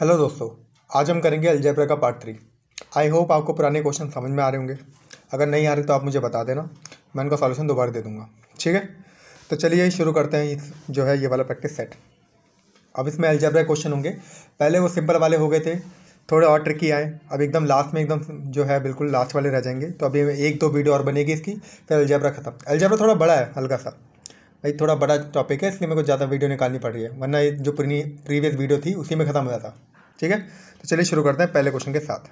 Hello दोस्तों आज हम करेंगे अलजेब्रा का पार्ट थ्री आई होप आपको पुराने क्वेश्चन समझ में आ रहे होंगे अगर नहीं आ रहे तो आप मुझे बता देना मैं उनका सॉल्यूशन दोबारा दे दूँगा ठीक है तो चलिए शुरू करते हैं इस जो है ये वाला प्रैक्टिस सेट अब इसमें अलजेब्रा क्वेश्चन होंगे पहले वो सिंपल वाले हो गए थे थोड़े और ट्रिकी आए अब एकदम लास्ट में एकदम जो है बिल्कुल लास्ट वाले रह जाएंगे तो अभी एक दो वीडियो और बनेगी इसकी फिर अलजेब्रा खत्म अलजेब्रा थोड़ा बड़ा है हल्का सा भाई थोड़ा बड़ा टॉपिक है इसलिए मेरे को ज़्यादा वीडियो निकालनी पड़ रही है वरना ये जो पुरानी प्रीवियस वीडियो थी उसी में ख़त्म हो जाता ठीक है तो चलिए शुरू करते हैं पहले क्वेश्चन के साथ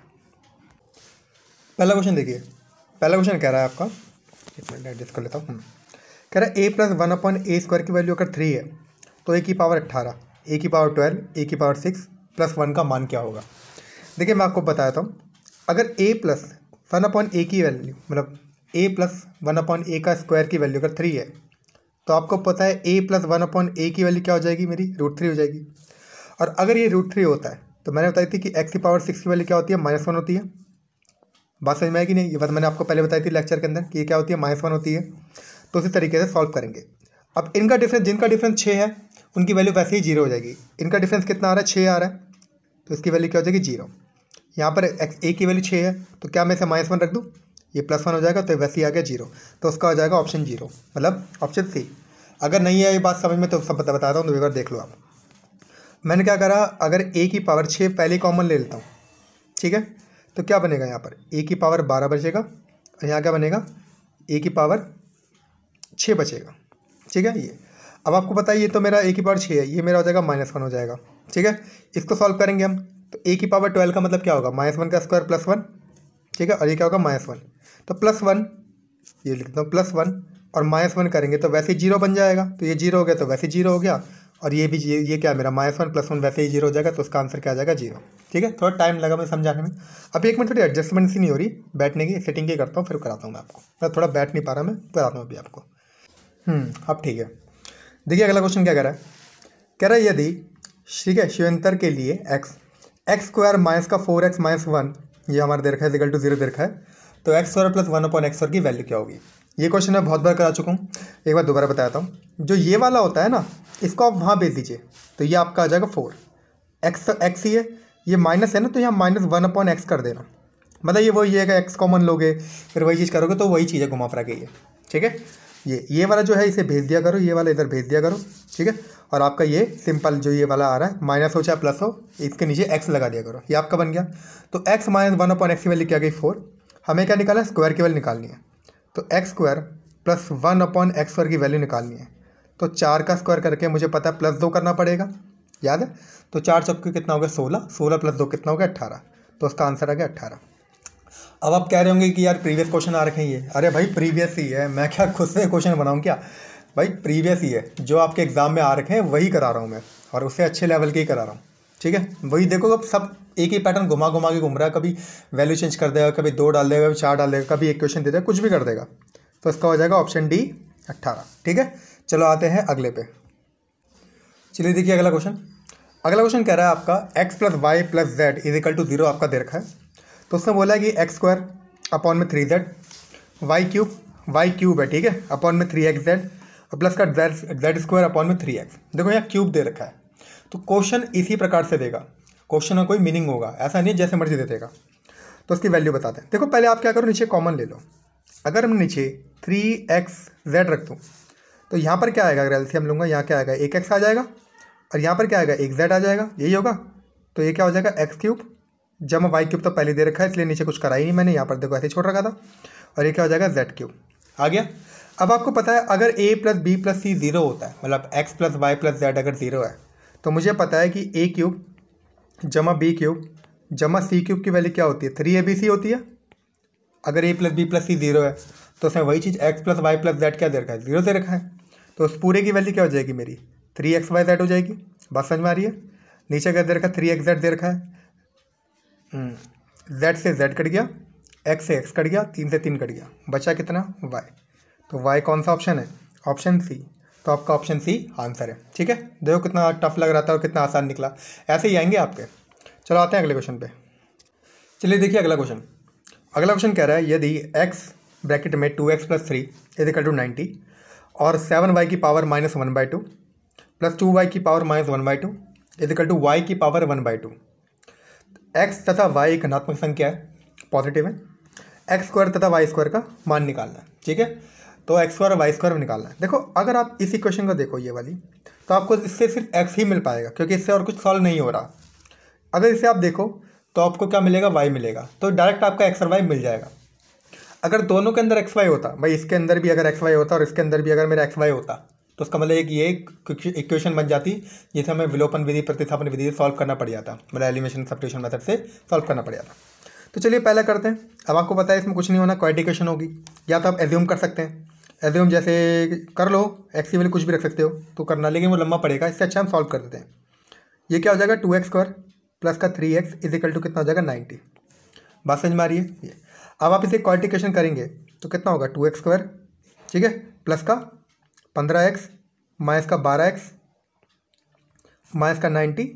पहला क्वेश्चन देखिए पहला क्वेश्चन कह रहा है आपका एक मिनट एडजस्ट कर लेता हूँ हम्म। कह रहा है A plus one upon A square की वैल्यू अगर थ्री है तो ए की पावर अट्ठारह ए की पावर ट्वेल्व ए की पावर सिक्स प्लस वन का मान क्या होगा देखिए मैं आपको बताता हूँ अगर A plus one upon A की वैल्यू मतलब A plus one upon A का स्क्वायर की वैल्यू अगर थ्री है तो आपको पता है A plus one upon A की वैल्यू क्या हो जाएगी मेरी रूट थ्री हो जाएगी और अगर ये रूट थ्री होता है तो मैंने बताई थी कि एक्स की पावर सिक्स की वैल्यू क्या होती है माइनस वन होती है बात समझ में आएगी नहीं ये बात मैंने आपको पहले बताई थी लेक्चर के अंदर कि ये क्या होती है माइनस वन होती है तो उसी तरीके से सॉल्व करेंगे अब इनका डिफरेंस जिनका डिफरेंस छः है उनकी वैल्यू वैसे ही जीरो हो जाएगी इनका डिफरेंस कितना आ रहा है छः आ रहा है तो इसकी वैल्यू क्या हो जाएगी जीरो यहाँ पर एक्स ए की वैल्यू छः है तो क्या मैं इसे माइनस वन रख दूँ ये प्लस वन हो जाएगा तो वैसे ही आ गया जीरो तो उसका हो जाएगा ऑप्शन जीरो मतलब ऑप्शन सी अगर नहीं है ये बात समझ में तो सब बता बताता हूँ तो एक बार देख लो आप मैंने क्या करा अगर ए की पावर छः पहले कॉमन ले लेता हूँ ठीक है तो क्या बनेगा यहाँ पर ए की पावर बारह बचेगा और यहाँ क्या बनेगा ए की पावर छः बचेगा ठीक है ये अब आपको बताइए ये तो मेरा ए की पावर छः है ये मेरा हो जाएगा माइनस वन हो जाएगा ठीक है इसको सॉल्व करेंगे हम तो ए की पावर ट्वेल्व का मतलब क्या होगा माइनस वन का स्क्वायर प्लस वन ठीक है और ये क्या होगा माइनस वन तो प्लस वन ये लिखता हूँ प्लस वन और माइनस वन करेंगे तो वैसे ही जीरो बन जाएगा तो ये जीरो हो गया तो वैसे जीरो हो गया और ये भी ये, ये क्या मेरा माइनस वन प्लस वन वैसे ही जीरो हो जाएगा तो उसका आंसर क्या आ जाएगा जीरो ठीक है थोड़ा टाइम लगा मैं समझाने में अब एक मिनट थोड़ी एडजस्टमेंट सी नहीं हो रही बैठने की सेटिंग की करता हूँ फिर कराता हूँ मैं आपको मैं थोड़ा बैठ नहीं पा रहा मैं कराता हूँ अभी आपको हम्म, अब ठीक है देखिए अगला क्वेश्चन क्या कह रहा है कह रहा है यदि ठीक है शिवंतर के लिए एक्स एक्स स्क्वायर माइनस का फोर एक्स माइनस वन ये हमारा देखा है इजिकल टू जीरो देखा है तो X square plus one upon X की वैल्यू क्या होगी ये क्वेश्चन मैं बहुत बार करा चुका हूँ एक बार दोबारा बताता हूँ जो ये वाला होता है ना इसको आप वहाँ भेज दीजिए तो ये आपका आ जाएगा फोर एक्स एक्स ही है ये माइनस है ना तो यहाँ माइनस वन अपॉन एक्स कर देना मतलब ये वही है कि एक्स कॉमन लोगे फिर वही चीज़ करोगे तो वही चीज़ें घुमा फिरा के ये ठीक है ये ये वाला जो है इसे भेज दिया करो ये वाला इधर भेज दिया करो ठीक है और आपका ये सिंपल जो ये वाला आ रहा है माइनस हो चाहे प्लस हो इसके नीचे एक्स लगा दिया करो ये आपका बन गया तो X minus one upon X की वैल्यू क्या गई फोर हमें क्या निकाला स्क्वायर की वैल्यू निकालनी है तो X square plus one upon X square की वैल्यू निकालनी है तो चार का स्क्वायर करके मुझे पता है प्लस दो करना पड़ेगा याद है तो चार चौके कितना हो गया सोलह सोलह प्लस दो कितना हो गया अट्ठारह तो उसका आंसर आ गया अट्ठारह अब आप कह रहे होंगे कि यार प्रीवियस क्वेश्चन आ रखे ये अरे भाई प्रीवियस ही है मैं क्या खुद से क्वेश्चन बनाऊँ क्या भाई प्रीवियस ही है जो आपके एग्ज़ाम में आ रखे हैं वही करा रहा हूँ मैं और उससे अच्छे लेवल के ही करा रहा हूँ ठीक है वही देखो अब सब एक ही पैटर्न घुमा घुमा के घूम रहा है कभी वैल्यू चेंज कर देगा कभी दो डाल देगा कभी चार डाल देगा कभी एक क्वेश्चन दे देगा कुछ भी कर देगा तो इसका हो जाएगा ऑप्शन डी अट्ठारह ठीक है चलो आते हैं अगले पे चलिए देखिए अगला क्वेश्चन अगला क्वेश्चन कह रहा है आपका X plus Y plus Z is equal to zero आपका दे रखा है तो उसने बोला है कि एक्स स्क्वायर अपॉन में three Z Y cube Y cube है ठीक है अपॉन में थ्री एक्स जेड प्लस का जेड जेड स्क्वायर अपॉन में थ्री एक्स देखो यहाँ क्यूब दे रखा है तो क्वेश्चन इसी प्रकार से देगा क्वेश्चन का कोई मीनिंग होगा ऐसा नहीं जैसे मर्जी दे देगा तो उसकी वैल्यू बताते हैं देखो पहले आप क्या करो नीचे कॉमन ले लो अगर हम नीचे थ्री एक्स जेड रख दूँ तो यहाँ पर क्या आएगा अगर एलसीएम लूँगा यहाँ क्या आएगा एक एक्स आ जाएगा और यहाँ पर क्या आएगा एक जेड आ जाएगा यही होगा तो ये क्या हो जाएगा एक्स क्यूब जमा वाई क्यूब तो पहले दे रखा है इसलिए नीचे कुछ ही नहीं मैंने यहाँ पर देखो ऐसे छोड़ रखा था और ये क्या हो जाएगा जेड क्यूब आ गया अब आपको पता है अगर A plus B plus C zero होता है मतलब X plus Y plus Z अगर ज़ीरो है तो मुझे पता है कि ए क्यूब जमा बी क्यूब जमा सी क्यूब की वैल्यू क्या होती है थ्री ए बी सी होती है अगर A plus B plus C zero है तो उसमें वही चीज़ X plus Y plus Z क्या दे रखा है जीरो दे रखा है तो उस पूरे की वैल्यू क्या हो जाएगी मेरी थ्री एक्स वाई जेड हो जाएगी बात समझ में आ रही है नीचे क्या दे रखा है थ्री एक्स जेड दे रखा है जेड हम्म, से जेड कट गया एक्स से एक्स कट गया तीन से तीन कट गया बचा कितना वाई तो वाई कौन सा ऑप्शन है ऑप्शन सी तो आपका ऑप्शन सी आंसर है ठीक है देखो कितना टफ लग रहा था और कितना आसान निकला ऐसे ही आएंगे आपके चलो आते हैं अगले क्वेश्चन पे चलिए देखिए अगला क्वेश्चन अगला क्वेश्चन कह रहा है यदि x ब्रैकेट में two X plus three is equal to ninety और सेवन वाई की power minus one by two plus two Y की power minus one by two is equal to Y की power one by two X तथा Y एक धनात्मक संख्या है positive है एक्स स्क्वायर तथा वाई स्क्वायर का मान निकालना है ठीक है तो एक्स स्क्वायर और वाई स्क्वायर भी निकालना है देखो अगर आप इस इक्वेशन को देखो ये वाली तो आपको इससे सिर्फ एक्स ही मिल पाएगा क्योंकि इससे और कुछ सॉल्व नहीं हो रहा अगर इसे आप देखो तो आपको क्या मिलेगा वाई मिलेगा तो डायरेक्ट आपका एक्स और वाई मिल जाएगा अगर दोनों के अंदर एक्स वाई होता भाई इसके अंदर भी अगर एक्स वाई होता और इसके अंदर भी अगर मेरा एक्स वाई होता तो उसका मतलब एक ये इक्वेशन बन जाती जिसे हमें विलोपन विधि प्रतिस्थापन विधि से सॉल्व करना पड़ जाता मतलब एलिमेशन सब्ट्यूशन मेथड से सॉल्व करना पड़ जाता तो चलिए पहला करते हैं अब आपको पता है इसमें कुछ नहीं होना क्वाइट इक्वेशन होगी या तो आप एज्यूम कर सकते हैं ऐसे हम जैसे कर लो एक्स की वैल्यू कुछ भी रख सकते हो तो करना लेकिन वो लंबा पड़ेगा इससे अच्छा हम सॉल्व कर देते हैं ये क्या हो जाएगा टू एक्स स्क्वायर प्लस का three X is equal to कितना हो जाएगा नाइन्टी बात समझ में आ रही है ये अब आप इसे क्वालिटिकेशन करेंगे तो कितना होगा टू एक्स स्क्वायर ठीक है प्लस का पंद्रह एक्स माइनस का बारह एक्स माइनस का ninety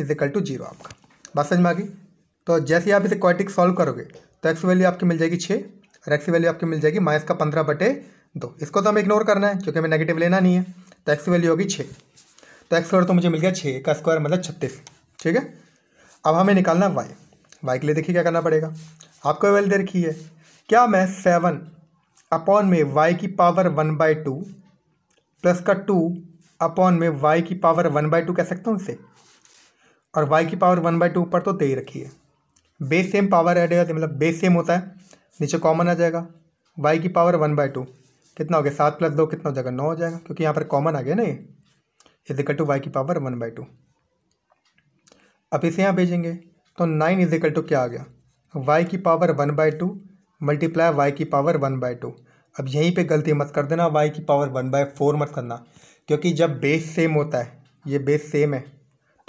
is equal to zero आपका बात समझ में आ गई तो जैसे आप इसे क्वालिटिक सॉल्व करोगे तो एक्स वैल्यू आपकी मिल जाएगी छः और एक्स वैल्यू आपकी मिल जाएगी माइनस का पंद्रह बटे दो इसको तो हमें इग्नोर करना है क्योंकि हमें नेगेटिव लेना नहीं है तो एक्स की वैल्यू होगी छः तो एक्स स्क्वायर तो मुझे मिल गया छः का स्क्वायर मतलब छत्तीस ठीक है अब हमें निकालना वाई वाई के लिए देखिए क्या करना पड़ेगा आपको वैल्यू दे रखी है क्या मैं सेवन अपॉन में वाई की power one by two plus का टू अपॉन में वाई की पावर वन बाई टू कह सकता हूँ इसे और वाई की पावर वन बाई टू ऊपर तो दे ही रखी है बेस सेम पावर एड हो जाती है मतलब बेस सेम होता है नीचे कॉमन आ जाएगा वाई की पावर वन बाई टू कितना हो गया सात प्लस दो कितना हो जाएगा नौ हो जाएगा क्योंकि यहाँ पर कॉमन आ गया ना ये इज इक्वल टू वाई की पावर वन बाई टू अब इसे यहाँ भेजेंगे तो नाइन इज इक्वल टू क्या आ गया वाई की power one by two multiply Y की पावर वन बाई टू अब यहीं पे गलती मत कर देना वाई की पावर वन बाई फोर मत करना क्योंकि जब बेस सेम होता है ये बेस सेम है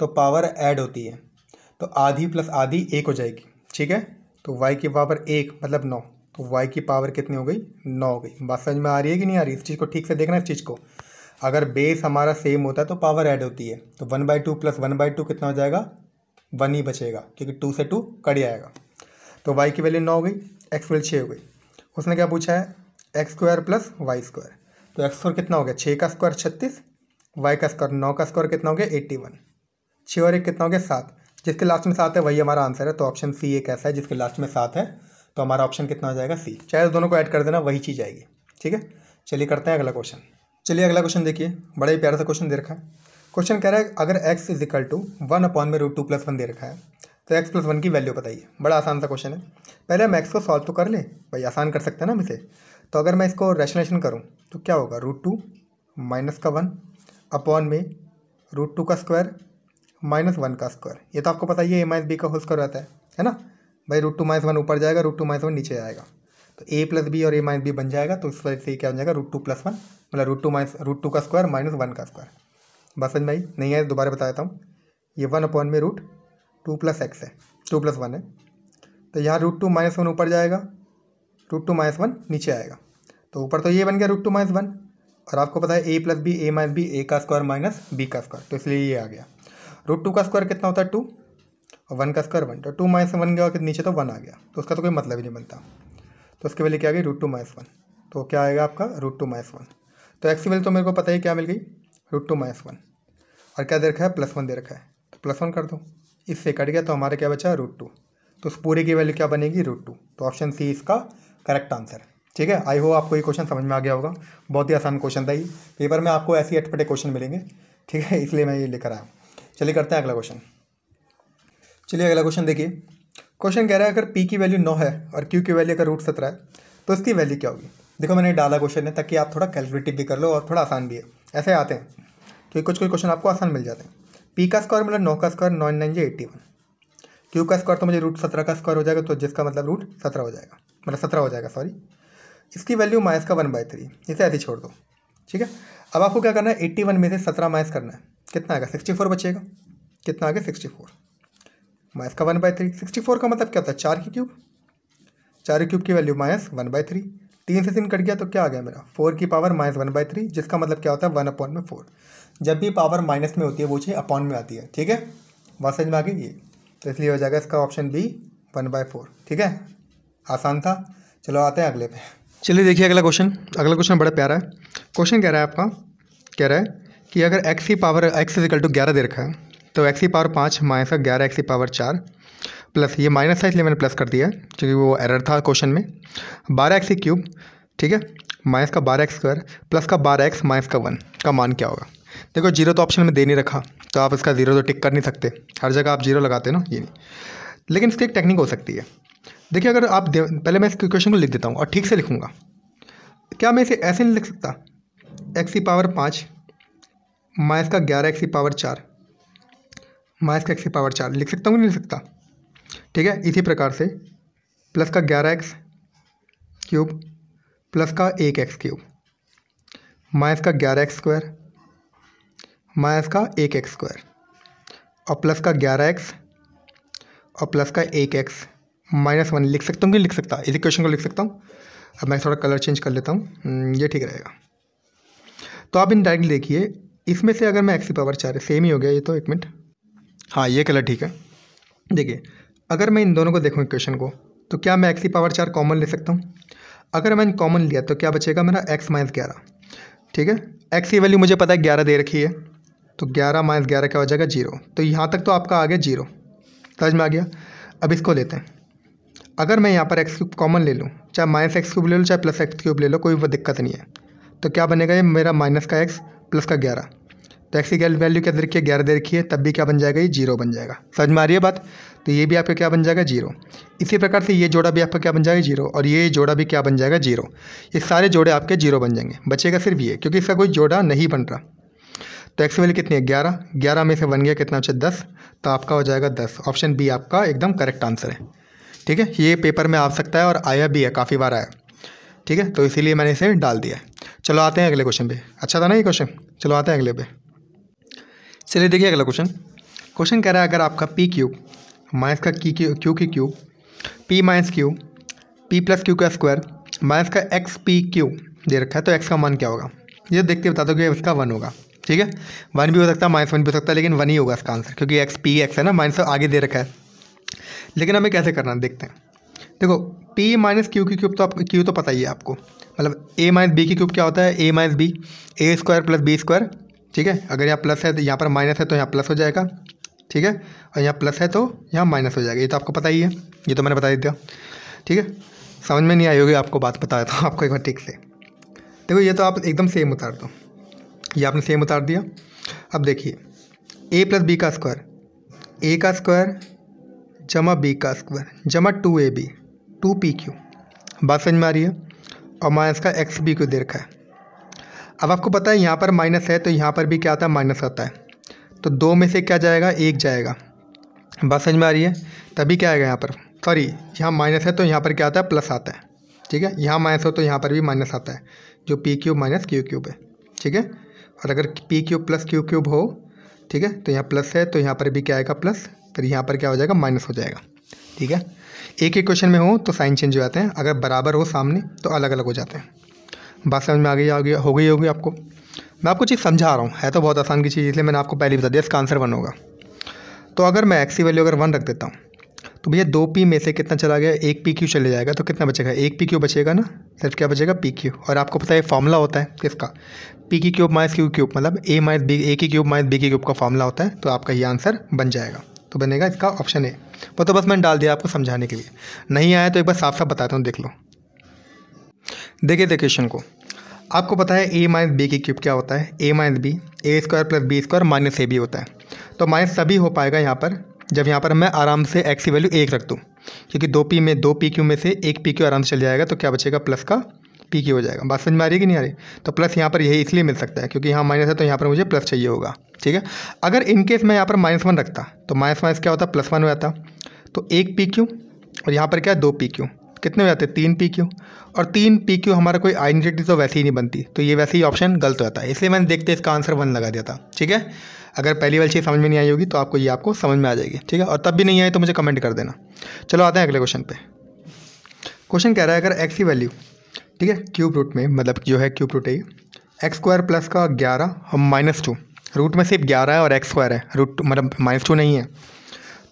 तो पावर ऐड होती है तो आधी प्लस आधी एक हो जाएगी ठीक है तो वाई की पावर एक मतलब नौ तो वाई की पावर कितनी हो गई नौ हो गई बात समझ में आ रही है कि नहीं आ रही इस चीज़ को ठीक से देखना इस चीज़ को अगर बेस हमारा सेम होता है तो पावर ऐड होती है तो one by two plus one by two कितना हो जाएगा वन ही बचेगा क्योंकि टू से टू कट जाएगा तो वाई की वैल्यू नौ हो गई एक्स वैल्यू छः हो गई उसने क्या पूछा है X square plus Y square तो एक्स स्क्वायर कितना हो गया छः का स्क्वायर छत्तीस वाई का स्क्वायर नौ का स्क्वायर कितना हो गया एट्टी वन छः और एक कितना हो गया सात जिसके लास्ट में सात है वही हमारा आंसर है तो ऑप्शन सी एक ऐसा है जिसके लास्ट में सात है तो हमारा ऑप्शन कितना हो जाएगा सी चाहे दोनों को ऐड कर देना वही चीज़ आएगी ठीक है चलिए करते हैं अगला क्वेश्चन चलिए अगला क्वेश्चन देखिए बड़ा ही प्यारा सा क्वेश्चन दे रखा है क्वेश्चन कह रहा है अगर X is equal to one upon में रूट टू प्लस वन दे रखा है तो एक्स प्लस वन की वैल्यू बताइए बड़ा आसान सा क्वेश्चन है पहले हम एक्स को सॉल्व तो कर ले भाई आसान कर सकते हैं ना हम इसे तो अगर मैं इसको रेशनेशन करूँ तो क्या होगा रूट टू माइनस का वन अपॉन में रूट टू का स्क्वायर माइनस वन का स्क्वायर ये तो आपको पता ही है ए माइनस बी का होल स्क्वायर रहता है है ना भाई रूट टू माइनस वन ऊपर जाएगा रूट टू माइनस वन नीचे आएगा तो ए प्लस बी और ए माइनस बी बन जाएगा तो इस वजह से क्या हो जाएगा रूट टू प्लस वन मतलब root two minus root two का स्क्वायर माइनस वन का स्क्वायर बस समझ भाई नहीं है दोबारा बता देता हूँ ये वन अपॉन में रूट टू प्लस एक्स है टू प्लस वन है तो यहाँ रूट टू माइनस वन ऊपर जाएगा रूट टू माइनस वन नीचे आएगा तो ऊपर तो ये बन गया रूट टू माइनस वन और आपको पता है A plus B A minus B A का स्क्वायर माइनस बी का स्क्वायर तो इसलिए ये आ गया रूट टू का स्क्वायर कितना होता है टू और वन का स्क्वायर वन तो टू माइनस वन गया नीचे तो वन आ गया तो उसका तो कोई मतलब ही नहीं बनता तो उसके वैल्यू क्या आ गई रूट टू माइनस वन तो क्या आएगा आपका रूट टू माइनस वन तो एक्स की वैल्यू तो मेरे को पता ही क्या मिल गई रूट टू माइनस वन और क्या दे रखा है प्लस वन दे रखा है तो प्लस वन कर दो इससे कट गया तो हमारा क्या बचा रूट टू तो उस पूरे की वैल्यू क्या बनेगी रूट टू तो ऑप्शन सी इसका करेक्ट आंसर है ठीक है आई होप आपको ये क्वेश्चन समझ में आ गया होगा बहुत ही आसान क्वेश्चन था ये पेपर में आपको ऐसे अटपटे क्वेश्चन मिलेंगे ठीक है इसलिए मैं ये लेकर आया चलिए करते हैं अगला क्वेश्चन चलिए अगला क्वेश्चन देखिए क्वेश्चन कह रहा है अगर पी की वैल्यू नौ है और क्यू की वैल्यू अगर रूट सत्रह है तो इसकी वैल्यू क्या होगी देखो मैंने डाला क्वेश्चन है ताकि आप थोड़ा कैलकुलेटिव भी कर लो और थोड़ा आसान भी है ऐसे आते हैं क्योंकि कुछ कुछ क्वेश्चन आपको आसान मिल जाते हैं पी का स्क्वायर मतलब नौ का स्क्वायर नौ नाइन जी एट्टी वन क्यू का स्क्वायर तो मुझे रूट सत्रह का स्क्वायर हो जाएगा तो जिसका मतलब रूट सत्रह हो जाएगा मतलब सत्रह हो जाएगा सॉरी इसकी वैल्यू माइनस का वन बाई थ्री इसे ऐसे छोड़ दो ठीक है अब आपको क्या करना है एट्टी वन में से सत्रह माइनस करना है कितना आएगा सिक्सटी फोर बचेगा कितना आएगा सिक्सटी फोर माइनस का one by three sixty four का मतलब क्या होता है चार की क्यूब चार की क्यूब की value minus one by three तीन से तीन कट गया तो क्या आ गया मेरा फोर की power minus one by three जिसका मतलब क्या होता है वन अपॉन में फोर जब भी पावर माइनस में होती है वो चीज़ अपॉन में आती है ठीक है वहाँ समझ में आ गई ये तो इसलिए हो जाएगा इसका option B one by four ठीक है आसान था चलो आते हैं अगले पे चलिए देखिए अगला क्वेश्चन अगला क्वेश्चन बड़ा प्यारा है क्वेश्चन कह रहा है आपका कह रहा है कि अगर एक्स की पावर एक्स इजिकल टू ग्यारह दे रखा है तो एक्स की पावर पाँच माइनस का ग्यारह एक्स की पावर चार प्लस ये माइनस था इसलिए मैंने प्लस कर दिया क्योंकि वो एरर था क्वेश्चन में बारह एक्स की क्यूब ठीक है माइनस का बारह एक्स स्क्वायर प्लस का बारह एक्स माइनस का वन का मान क्या होगा देखो जीरो तो ऑप्शन में दे नहीं रखा तो आप इसका जीरो तो टिक कर नहीं सकते हर जगह आप जीरो लगाते ना ये नहीं लेकिन इसकी एक टेक्निक हो सकती है देखिए अगर आप पहले मैं इस क्वेश्चन को लिख देता हूँ और ठीक से लिखूँगा क्या मैं इसे ऐसे नहीं लिख सकता एक्स की पावर पाँच माइनस का ग्यारह एक्स की पावर चार माइनस का एक्स की पावर चार लिख सकता हूँ नहीं लिख सकता ठीक है इसी प्रकार से प्लस का ग्यारह एक्स क्यूब प्लस का एक एक्स क्यूब माइनस का ग्यारह एक्स स्क्वायर माइनस का एक एक्स स्क्वायर और प्लस का ग्यारह एक्स और प्लस का एक एक्स माइनस वन लिख सकता हूँ कि लिख सकता इसी क्वेश्चन को लिख सकता हूँ अब मैं थोड़ा कलर चेंज कर लेता हूँ हम्म, ये ठीक रहेगा तो आप इन डायरेक्ट देखिए इसमें से अगर मैं एक्स की पावर चार सेम ही हो गया ये तो एक मिनट हाँ ये कलर ठीक है देखिए अगर मैं इन दोनों को देखूँ इक्वेशन को तो क्या मैं एक्स की पावर चार कॉमन ले सकता हूँ अगर मैंने कॉमन लिया तो क्या बचेगा मेरा एक्स माइनस ग्यारह ठीक है एक्स की वैल्यू मुझे पता है ग्यारह दे रखी है तो ग्यारह माइनस ग्यारह क्या हो जाएगा जीरो तो यहाँ तक तो आपका आ गया जीरो समझ में आ गया अब इसको लेते हैं अगर मैं यहाँ पर एक्स क्यूब कॉमन ले लूँ चाहे माइनस एक्स क्यूब ले लो चाहे प्लस एक्स क्यूब ले लो कोई वो दिक्कत नहीं है तो क्या बनेगा ये मेरा माइनस का एक्स प्लस का ग्यारह तो एक्स की वैल्यू के अंदर रखिए ग्यारह दे रखिए तब भी क्या बन जाएगा ये जीरो बन जाएगा समझ में आ रही है बात तो ये भी आपका क्या बन जाएगा जीरो इसी प्रकार से ये जोड़ा भी आपका क्या बन जाएगा जीरो और ये जोड़ा भी क्या बन जाएगा जीरो ये सारे जोड़े आपके जीरो बन जाएंगे बचेगा सिर्फ ये क्योंकि इसका कोई जोड़ा नहीं बन रहा तो एक्स वैल्यू कितनी है ग्यारह ग्यारह में से बन गया कितना अच्छा दस तो आपका हो जाएगा दस ऑप्शन बी आपका एकदम करेक्ट आंसर है ठीक है ये पेपर में आ सकता है और आया भी है काफ़ी बार आया ठीक है तो इसीलिए मैंने इसे डाल दिया है चलो आते हैं अगले क्वेश्चन पे अच्छा था ना ये क्वेश्चन चलो आते हैं अगले पे चलिए देखिए अगला क्वेश्चन क्वेश्चन कह रहा है अगर आपका पी क्यूब माइनस का की क्यू क्यू की cube P minus Q P plus Q का स्क्वायर माइनस का एक्स पी क्यू दे रखा है तो एक्स का मान क्या होगा ये देखते बता दो कि इसका वन होगा ठीक है वन भी हो सकता है माइनस वन भी हो सकता है लेकिन वन ही होगा इसका आंसर क्योंकि एक्स पी एक्स है ना माइनस आगे दे रखा है लेकिन हमें कैसे करना है देखते हैं देखो पी माइनस क्यू की क्यूब तो आप क्यू तो पता ही है आपको मतलब ए माइनस बी की क्यूब क्या होता है A minus B A square plus B square ठीक है अगर यहाँ प्लस है तो यहाँ पर माइनस है तो यहाँ प्लस हो जाएगा ठीक है और यहाँ प्लस है तो यहाँ माइनस हो जाएगा ये तो आपको पता ही है ये तो मैंने बता दिया ठीक है समझ में नहीं आई होगी आपको बात बता देता हूँ आपको एक बार ठीक से देखो ये तो आप एकदम सेम उतार दो ये आपने सेम उतार दिया अब देखिए ए प्लस बी का स्क्वायर ए का स्क्वायर जमा बी का स्क्वायर जमा two A B two P Q बात समझ में आ रही है और माइनस का एक्स बी क्यू दे रखा है अब आपको पता है यहाँ पर माइनस है तो यहाँ पर भी क्या आता है माइनस आता है तो दो में से क्या जाएगा एक जाएगा बात समझ में आ रही है तभी क्या आएगा यहाँ पर सॉरी यहाँ माइनस है तो यहाँ पर क्या आता है प्लस आता है ठीक है यहाँ माइनस हो तो यहाँ पर भी माइनस आता है जो P cube minus Q cube है ठीक है और अगर P cube plus Q cube हो ठीक है तो यहाँ प्लस है तो यहाँ पर भी क्या आएगा प्लस फिर यहाँ पर क्या हो जाएगा माइनस हो जाएगा ठीक है एक ही क्वेश्चन में हो तो साइन चेंज हो जाते हैं अगर बराबर हो सामने तो अलग अलग हो जाते हैं बात समझ में आ गई होगी हो गई होगी आपको मैं आपको चीज़ समझा रहा हूँ है तो बहुत आसान की चीज़ इसलिए मैंने आपको पहले बता दिया इसका आंसर वन होगा तो अगर मैं एक्सी वैल्यू अगर वन रख देता हूँ तो भैया दो पी में से कितना चला गया एक पी क्यू चले जाएगा तो कितना बचेगा एक पी क्यू बचेगा ना सिर्फ क्या बचेगा पी क्यू और आपको पता है फॉर्मूला होता है किसका पी की क्यूब माइनस क्यू क्यूब मतलब ए माइनस बी ए की क्यूब माइनस बी की क्यूब का फॉर्मूला होता है तो आपका ये आंसर बन जाएगा तो बनेगा इसका ऑप्शन ए वो तो बस मैंने डाल दिया आपको समझाने के लिए नहीं आया तो एक बार साफ साफ बताता हूँ देख लो देखिए देखिए क्वेश्चन को आपको पता है ए माइनस बी की क्यूब क्या होता है A minus B A square plus B square minus A B होता है तो माइनस सभी हो पाएगा यहाँ पर जब यहाँ पर मैं आराम से x की वैल्यू एक रख दूँ क्योंकि दो पी में दो पी क्यू में से एक पी क्यू आराम से चल जाएगा तो क्या बचेगा प्लस का पी क्यू हो जाएगा बात समझ में आ रही है कि नहीं आ रही तो प्लस यहाँ पर यही इसलिए मिल सकता है क्योंकि यहाँ माइनस है तो यहाँ पर मुझे प्लस चाहिए होगा ठीक है अगर इनकेस मैं यहाँ पर माइनस वन रखता तो माइनस माइनस क्या होता प्लस वन हो जाता तो एक पी क्यू और यहाँ पर क्या है दो पी क्यू कितने हो जाते हैं तीन पी क्यू और तीन पी क्यू हमारा कोई आइडेंटिटी तो वैसे ही नहीं बनती तो ये वैसे ही ऑप्शन गलत हो जाता है इसलिए मैंने देखते इसका आंसर वन लगा दिया था ठीक है अगर पहली वाली चीज़ समझ में नहीं आई होगी तो आपको ये आपको समझ में आ जाएगी ठीक है और तब भी नहीं आए तो मुझे कमेंट कर देना चलो आते हैं अगले क्वेश्चन पे क्वेश्चन कह रहा है अगर एक्स की वैल्यू ठीक है क्यूब रूट में मतलब जो है क्यूब रूट है एक्स स्क्वायर प्लस का ग्यारह और माइनस टू रूट में सिर्फ ग्यारह है और एक्स स्क्वायर है रूट मतलब माइनस टू नहीं है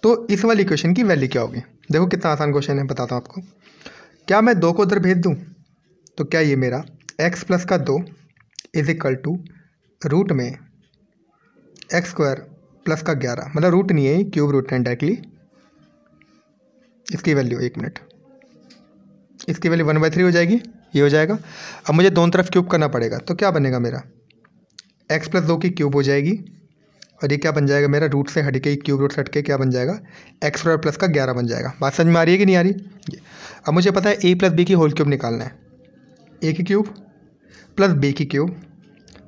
तो इस वाली क्वेश्चन की वैल्यू क्या होगी देखो कितना आसान क्वेश्चन है बताता हूँ आपको क्या मैं दो को उधर भेज दूँ तो क्या ये मेरा एक्स प्लस का दो इज इक्वल टू रूट में एक्स स्क्वायर प्लस का ग्यारह मतलब रूट नहीं है क्यूब रूट है डायरेक्टली इसकी वैल्यू एक मिनट इसकी वैल्यू वन बाई थ्री हो जाएगी ये हो जाएगा अब मुझे दोनों तरफ क्यूब करना पड़ेगा तो क्या बनेगा मेरा एक्स प्लस दो की क्यूब हो जाएगी और ये क्या बन जाएगा मेरा रूट से हट के क्यूब रूट से हट के क्या बन जाएगा एक्स स्क्वायर प्लस का ग्यारह बन जाएगा बात समझ में आ रही है कि नहीं आ रही अब मुझे पता है ए प्लस बी की होल क्यूब निकालना है ए की क्यूब प्लस बी की क्यूब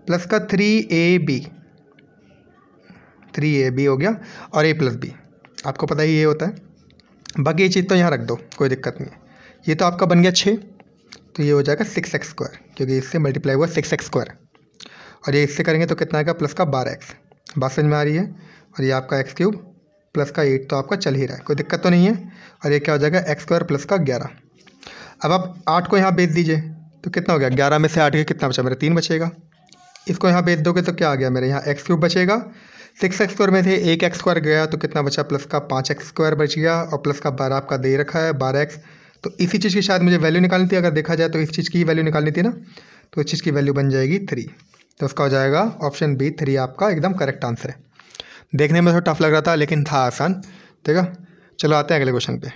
प्लस का three A B three A B हो गया और ए प्लस बी आपको पता ही ये होता है बाकी ये चीज़ तो यहाँ रख दो कोई दिक्कत नहीं है ये तो आपका बन गया छः तो ये हो जाएगा सिक्स एक्स स्क्वायर क्योंकि इससे मल्टीप्लाई हुआ सिक्स एक्स स्क्वायर और ये इससे करेंगे तो कितना आएगा प्लस का बारह एक्स बात समझ में आ रही है और ये आपका एक्स क्यूब प्लस का एट तो आपका चल ही रहा है कोई दिक्कत तो नहीं है और ये क्या हो जाएगा एक्स स्क्वायर प्लस का ग्यारह अब आप आठ को यहाँ बेच दीजिए तो कितना हो गया ग्यारह में से आठ के कितना बचा मेरा तीन बचेगा इसको यहाँ बेच दोगे तो क्या आ गया मेरे यहाँ एक्स क्यूब बचेगा सिक्स एक्स स्क्वायर में से एक एक्स स्क्वायर गया तो कितना बचा प्लस का पाँच एक्स स्क्वायर बच गया और प्लस का बारह आपका दे रखा है बारह एक्स तो इसी चीज़ की शायद मुझे वैल्यू निकालनी थी अगर देखा जाए तो इस चीज़ की ही वैल्यू निकालनी थी ना तो इस चीज़ की वैल्यू बन जाएगी थ्री तो उसका हो जाएगा ऑप्शन बी थ्री आपका एकदम करेक्ट आंसर है देखने में थोड़ा तो टफ लग रहा था लेकिन था आसान ठीक है चलो आते हैं अगले क्वेश्चन पे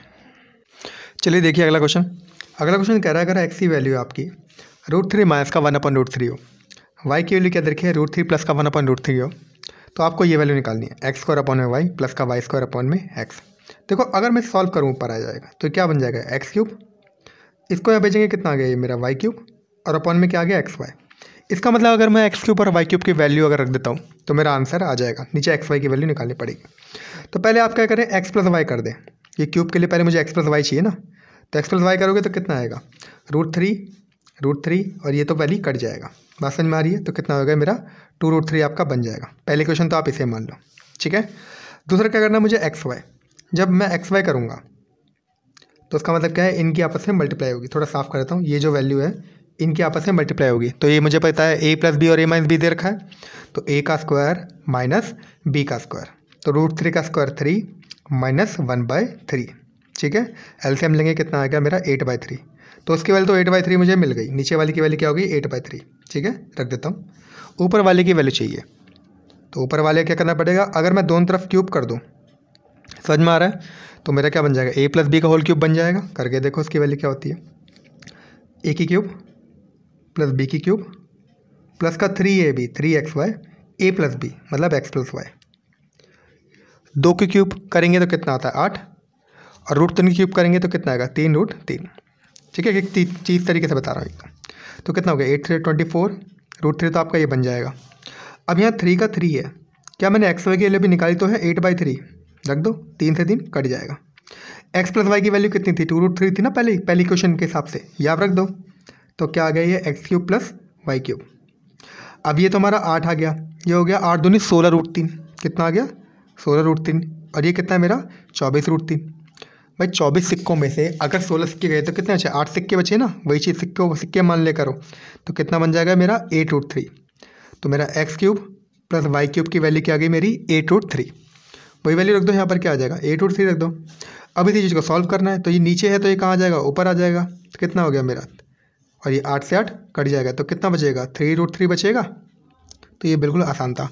चलिए देखिए अगला क्वेश्चन अगला क्वेश्चन कह रहा है अगर एक्स की वैल्यू आपकी रूट थ्री माइनस का वन अपन रूट थ्री हो वाई की वैल्यू क्या देखिए रूट थ्री प्लस का वन अपन रूट थ्री हो तो आपको ये वैल्यू निकालनी है एक्स स्क्वायर अपॉन में वाई प्लस का वाई स्क्वायर अपॉन में एक्स देखो अगर मैं सॉल्व करूँ ऊपर आ जाएगा तो क्या बन जाएगा एक्स क्यूब इसको यहाँ भेजेंगे कितना आ गया ये मेरा वाई क्यूब और अपॉन में क्या आ गया एक्स वाई इसका मतलब अगर मैं एक्स के ऊपर वाई क्यूब की वैल्यू अगर रख देता हूँ तो मेरा आंसर आ जाएगा नीचे एक्स वाई की वैल्यू निकालनी पड़ेगी तो पहले आप क्या करें एक्स प्लस वाई कर दें ये क्यूब के लिए पहले मुझे एक्स प्लस वाई चाहिए ना तो एक्स प्लस वाई करोगे तो कितना आएगा रूट थ्री रूट थ्री और ये तो वैल्यू कट जाएगा बात समझ में आ रही है तो कितना होगा मेरा टू रूट थ्री आपका बन जाएगा पहले क्वेश्चन तो आप इसे मान लो ठीक है दूसरा क्या करना है मुझे एक्स वाई जब मैं एक्स वाई करूँगा तो उसका मतलब क्या है इनकी आपस में मल्टीप्लाई होगी थोड़ा साफ कर देता हूँ ये जो वैल्यू है इनकी आपस में मल्टीप्लाई होगी तो ये मुझे पता है ए प्लस बी और ए माइनस बी दे रखा है तो ए का स्क्वायर माइनस बी का स्क्वायर तो रूट थ्री का square three minus one by three ठीक है एल से हम लेंगे कितना आ गया मेरा एट बाय थ्री तो उसकी वैल्यू तो एट बाई थ्री मुझे मिल गई नीचे वाली की वैल्यू क्या होगी एट बाई थ्री ठीक है रख देता हूँ ऊपर वाले की वैल्यू चाहिए तो ऊपर वाले क्या करना पड़ेगा अगर मैं दोनों तरफ क्यूब कर दूँ समझ में आ रहा है तो मेरा क्या बन जाएगा ए प्लस बी का होल क्यूब बन जाएगा करके देखो उसकी वैल्यू क्या होती है ए की क्यूब प्लस बी की क्यूब प्लस का three A B three X Y A plus B मतलब एक्स प्लस वाई दो की क्यूब करेंगे तो कितना आता है आठ और रूट तीन की क्यूब करेंगे तो कितना आएगा तीन रूट तीन ठीक है एक चीज़ तरीके से बता रहा हूँ तो कितना हो गया eight three twenty four root three तो आपका ये बन जाएगा अब यहाँ थ्री का थ्री है क्या मैंने एक्स वाई की वैल्यू भी निकाली तो है एट बाई थ्री रख दो तीन से तीन कट जाएगा एक्स प्लस वाई की वैल्यू कितनी थी टू रूट थ्री थी ना पहले पहली क्वेश्चन के हिसाब से याद रख दो तो क्या आ गया ये X cube plus Y cube अब ये तो हमारा आठ आ गया ये हो गया आठ दूनी सोलह रूट तीन कितना आ गया सोलह रूट तीन और ये कितना है मेरा चौबीस रूट तीन भाई चौबीस सिक्कों में से अगर सोलह सिक्के गए तो कितने अच्छे आठ सिक्के बचे ना वही चीज़ सिक्के सिक्के मान ले करो तो कितना बन जाएगा मेरा एट रूट थ्री तो मेरा X cube plus Y cube की वैल्यू क्या आ गई मेरी एट रूट थ्री वही वैल्यू रख दो यहाँ पर क्या आ जाएगा एट रूट थ्री रख दो अब इसी चीज़ को सॉल्व करना है तो ये नीचे है तो ये कहाँ आ जाएगा ऊपर आ जाएगा तो कितना हो गया मेरा और ये आठ से आठ कट जाएगा तो कितना बचेगा थ्री रूट थ्री बचेगा तो ये बिल्कुल आसान था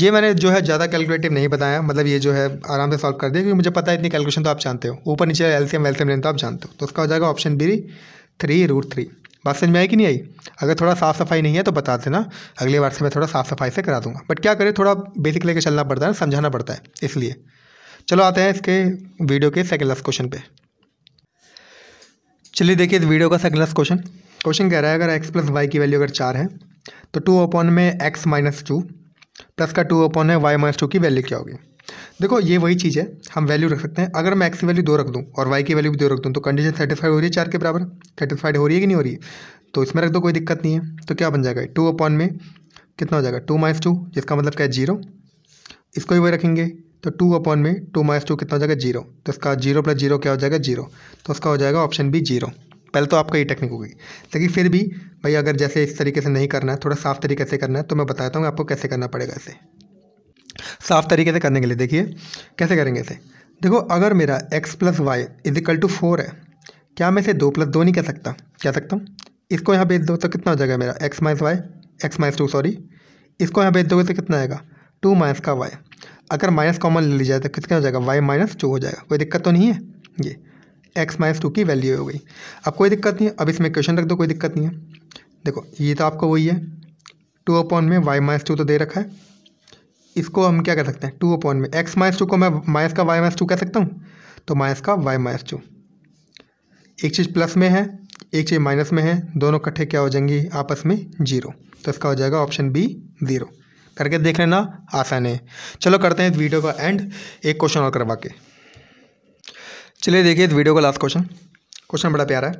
ये मैंने जो है ज़्यादा कैलकुलेटिव नहीं बताया मतलब ये जो है आराम से सॉल्व कर दिया क्योंकि मुझे पता है इतनी कैलकुलेशन तो आप जानते हो ऊपर नीचे एल्सियम वेल्सियम लेन तो आप जानते हो तो उसका हो जाएगा option B three root three बात समझ में आई कि नहीं आई अगर थोड़ा साफ़ सफाई नहीं है तो बता देना अगली बार से मैं थोड़ा साफ़ सफाई से करा दूंगा बट क्या करें थोड़ा बेसिक लेके चलना पड़ता है समझाना पड़ता है इसलिए चलो आते हैं इसके वीडियो के सेकेंड लास्ट क्वेश्चन पर चलिए देखिए इस वीडियो का लास्ट क्वेश्चन क्वेश्चन कह रहा है अगर एक्स प्लस वाई की वैल्यू अगर चार है तो टू अपॉन में एक्स माइनस टू प्लस का टू अपॉन है वाई माइनस टू की वैल्यू क्या होगी देखो ये वही चीज़ है हम वैल्यू रख सकते हैं अगर मैं एक्स की वैल्यू दो रख दूँ और वाई की वैल्यू भी दो रख दूँ तो कंडीशन सेटिसफाइड हो रही है चार के बराबर सेटिसफाइड हो रही है कि नहीं हो रही है तो इसमें रख दो कोई दिक्कत नहीं है तो क्या बन जाएगा टू अपॉन में कितना हो जाएगा टू माइनस टू जिसका मतलब क्या है जीरो इसको ही वही रखेंगे तो टू अपॉन में टू माइनस टू कितना हो जाएगा जीरो तो इसका जीरो प्लस जीरो क्या हो जाएगा जीरो तो उसका हो जाएगा ऑप्शन बी जीरो पहले तो आपका ये टेक्निक होगी लेकिन फिर भी भाई अगर जैसे इस तरीके से नहीं करना है थोड़ा साफ तरीके से करना है तो मैं बताता हूँ आपको कैसे करना पड़ेगा इसे साफ तरीके से करने के लिए देखिए कैसे करेंगे इसे देखो अगर मेरा X plus Y is equal to four है क्या मैं इसे दो प्लस दो नहीं कह सकता कह सकता हूँ इसको यहाँ भेज दो तो कितना हो जाएगा मेरा X minus Y X minus two sorry इसको यहाँ भेज दोगे तो कितना आएगा टू माइनस का वाई अगर माइनस कॉमन ले लिया जाए तो कितना हो जाएगा वाई माइनस टू हो जाएगा कोई दिक्कत तो नहीं है ये एक्स माइनस टू की वैल्यू हो गई अब कोई दिक्कत नहीं है अब इसमें क्वेश्चन रख दो कोई दिक्कत नहीं है देखो ये तो आपको वही है टू अपॉन में वाई माइनस टू तो दे रखा है इसको हम क्या कर सकते हैं टू अपॉन में एक्स माइनस टू को मैं माइनस का वाई माइनस टू कह सकता हूँ तो माइनस का वाई माइनस टू एक चीज़ प्लस में है एक चीज़ माइनस में है दोनों इकट्ठे क्या हो जाएंगी आपस में जीरो तो इसका हो जाएगा ऑप्शन बी ज़ीरो करके देख लेना आसान है चलो करते हैं इस वीडियो का एंड एक क्वेश्चन और करवा के चलिए देखिए इस वीडियो का लास्ट क्वेश्चन क्वेश्चन बड़ा प्यारा है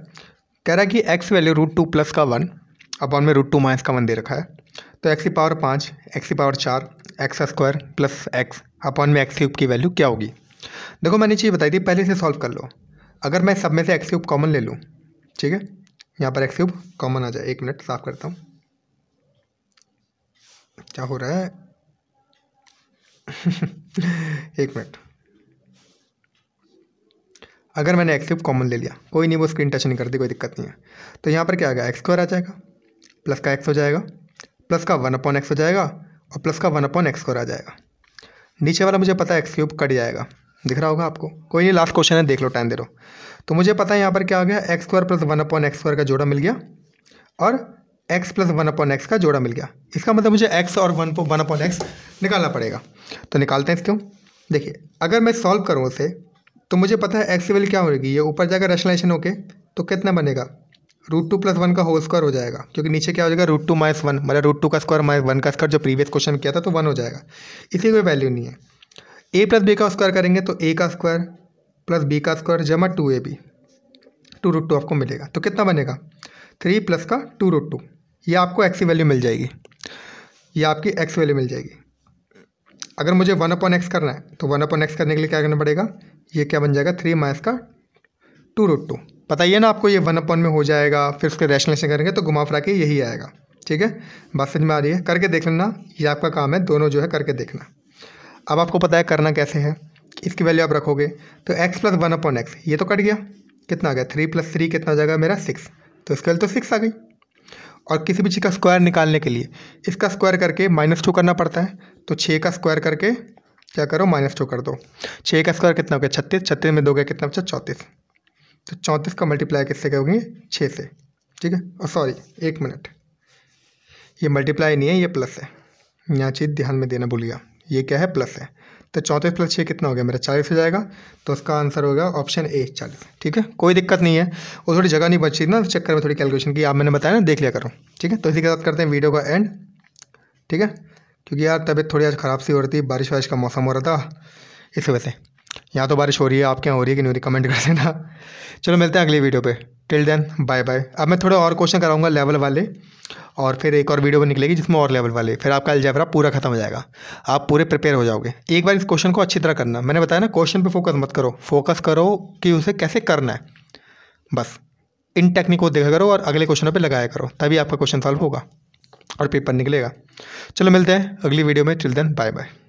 कह रहा है कि X value root two plus का वन अपॉन में रूट टू माइनस का वन दे रखा है तो एक्स की पावर पाँच एक्स की पावर चार X square plus X upon में एक्स क्यूब की वैल्यू क्या होगी देखो मैंने चीज़ बताई थी पहले से सॉल्व कर लो अगर मैं सब में से एक्स क्यूब कॉमन ले लूँ ठीक है यहाँ पर एक्स क्यूब कॉमन आ जाए एक मिनट साफ करता हूँ क्या हो रहा है एक मिनट अगर मैंने एक्स कॉमन ले लिया कोई नहीं वो स्क्रीन टच नहीं करती कोई दिक्कत नहीं है तो यहाँ पर क्या आएगा एक्स स्क्वायर आ जाएगा प्लस का एक्स हो जाएगा प्लस का वन अपॉन एक्स हो जाएगा और प्लस का वन अपॉन एक्स स्क्वायर आ जाएगा नीचे वाला मुझे पता है एक्स क्यूब कट जाएगा दिख रहा होगा आपको कोई नहीं लास्ट क्वेश्चन है देख लो टाइम दे लो तो मुझे पता है यहाँ पर क्या आ गया X square plus one upon X square का जोड़ा मिल गया और X plus one upon X का जोड़ा मिल गया इसका मतलब मुझे एक्स और वन वन अपॉन एक्स निकालना पड़ेगा तो निकालते हैं इसको देखिए अगर मैं सॉल्व करूँ उसे तो मुझे पता है एक्स की वैल्यू क्या होगी ये ऊपर जाकर रेशनलाइजेशन होके तो कितना बनेगा रूट टू प्लस वन का होल स्क्वायर हो जाएगा क्योंकि नीचे क्या हो जाएगा रूट टू माइनस वन मतलब रूट टू का स्क्वायर माइनस वन का स्क्वायर जो प्रीवियस क्वेश्चन किया था तो वन हो जाएगा इसी कोई वैल्यू नहीं है ए प्लस बी का स्क्वायर करेंगे तो ए का स्क्वायर प्लस बी का स्क्वायर जमा two A B two root two आपको मिलेगा तो कितना बनेगा थ्री प्लस का टू रूट टू ये आपको एक्स की वैल्यू मिल जाएगी ये आपकी एक्स वैल्यू मिल जाएगी अगर मुझे वन अपॉन एक्स करना है तो वन अपॉन एक्स करने के लिए क्या करना पड़ेगा ये क्या बन जाएगा थ्री माइनस का टू रूट टू पता ही है ना आपको ये वन अपॉन में हो जाएगा फिर उसके रैशनलेशन करेंगे तो घुमा फिरा के यही आएगा ठीक है बात समझ में आ रही है करके देख लेना ये आपका काम है दोनों जो है करके देखना अब आपको पता है करना कैसे है इसकी वैल्यू आप रखोगे तो X plus one upon X ये तो कट गया कितना आ गया थ्री प्लस थ्री कितना आ जाएगा मेरा सिक्स तो इसके वैल्यू तो सिक्स आ गई और किसी भी चीज़ का स्क्वायर निकालने के लिए इसका स्क्वायर करके माइनस टू करना पड़ता है तो छः का स्क्वायर करके क्या करो माइनस टू कर दो छः का स्क्वायर कितना हो गया छत्तीस छत्तीस में दो गया कितना बचा अच्छा, चौंतीस तो चौंतीस का मल्टीप्लाई किससे करोगे छः से ठीक है और सॉरी एक मिनट ये मल्टीप्लाई नहीं है ये प्लस है यहाँ चीज़ ध्यान में देना भूलिएगा ये क्या है प्लस है तो चौंतीस प्लस छः कितना हो गया मेरा चालीस हो जाएगा तो उसका आंसर होगा ऑप्शन ए चालीस ठीक है कोई दिक्कत नहीं है और थोड़ी जगह नहीं बची ना चक्कर में थोड़ी कैलकुलेशन की आप मैंने बताया ना देख लिया करो ठीक है तो इसी के साथ करते हैं वीडियो का एंड ठीक है क्योंकि यार तबीयत थोड़ी आज ख़राब सी हो रही थी बारिश वारिश का मौसम हो रहा था इस वजह से यहाँ तो बारिश हो रही है आपके यहाँ हो रही है कि नहीं हो रही कमेंट कर देना चलो मिलते हैं अगली वीडियो पे टिल देन बाय बाय अब मैं थोड़े और क्वेश्चन कराऊंगा लेवल वाले और फिर एक और वीडियो भी निकलेगी जिसमें और लेवल वाले फिर आपका अलजेब्रा पूरा खत्म हो जाएगा आप पूरे प्रिपेयर हो जाओगे एक बार इस क्वेश्चन को अच्छी तरह करना मैंने बताया ना क्वेश्चन पे फोकस मत करो फोकस करो कि उसे कैसे करना है बस इन टेक्निक को देखा करो और अगले क्वेश्चनों पर लगाया करो तभी आपका क्वेश्चन सॉल्व होगा और पेपर निकलेगा चलो मिलते हैं अगली वीडियो में चिल्ड्रेन बाय बाय